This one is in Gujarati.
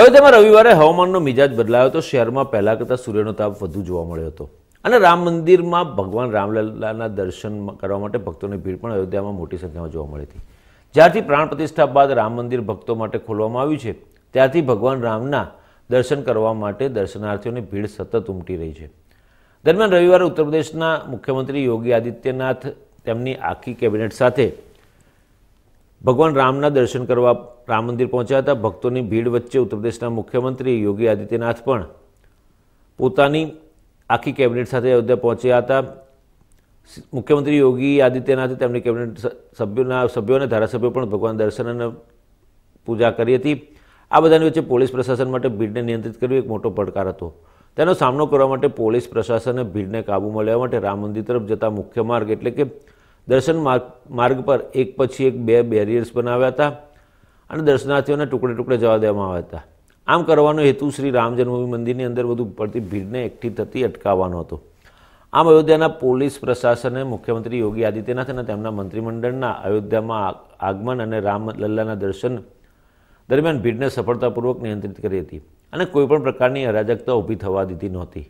અયોધ્યામાં રવિવારે હવામાનનો મિજાજ બદલાયો હતો શહેરમાં પહેલાં કરતાં સૂર્યનો તાપ વધુ જોવા મળ્યો હતો અને રામ મંદિરમાં ભગવાન રામલલ્લાના દર્શન કરવા માટે ભક્તોની ભીડ પણ અયોધ્યામાં મોટી સંખ્યામાં જોવા મળી હતી જ્યારથી પ્રાણ પ્રતિષ્ઠા બાદ રામ મંદિર ભક્તો માટે ખોલવામાં આવ્યું છે ત્યારથી ભગવાન રામના દર્શન કરવા માટે દર્શનાર્થીઓની ભીડ સતત ઉમટી રહી છે દરમિયાન રવિવારે ઉત્તર પ્રદેશના મુખ્યમંત્રી યોગી આદિત્યનાથ તેમની આખી કેબિનેટ સાથે ભગવાન રામના દર્શન કરવા રામ મંદિર પહોંચ્યા હતા ભક્તોની ભીડ વચ્ચે ઉત્તર મુખ્યમંત્રી યોગી આદિત્યનાથ પણ પોતાની આખી કેબિનેટ સાથે અયોધ્યા પહોંચ્યા હતા મુખ્યમંત્રી યોગી આદિત્યનાથે તેમની કેબિનેટ સભ્યોના સભ્યો અને ધારાસભ્યો પણ ભગવાન દર્શન અને પૂજા કરી હતી આ બધાની વચ્ચે પોલીસ પ્રશાસન માટે ભીડને નિયંત્રિત કરવી એક મોટો પડકાર હતો તેનો સામનો કરવા માટે પોલીસ પ્રશાસને ભીડને કાબૂમાં લેવા માટે રામ મંદિર તરફ જતા મુખ્ય માર્ગ એટલે કે દર્શન માર્ગ પર એક પછી એક બે બેરિયર્સ બનાવ્યા હતા અને દર્શનાર્થીઓને ટુકડે ટુકડે જવા દેવામાં આવ્યા હતા આમ કરવાનો હેતુ શ્રી રામ જન્મભૂમિ મંદિરની અંદર વધુ પડતી ભીડને એકઠી થતી અટકાવવાનો હતો આમ અયોધ્યાના પોલીસ પ્રશાસને મુખ્યમંત્રી યોગી આદિત્યનાથ અને તેમના મંત્રીમંડળના અયોધ્યામાં આગમન અને રામ લલ્લાના દર્શન દરમિયાન ભીડને સફળતાપૂર્વક નિયંત્રિત કરી હતી અને કોઈપણ પ્રકારની અરાજકતા ઊભી થવા દીધી નહોતી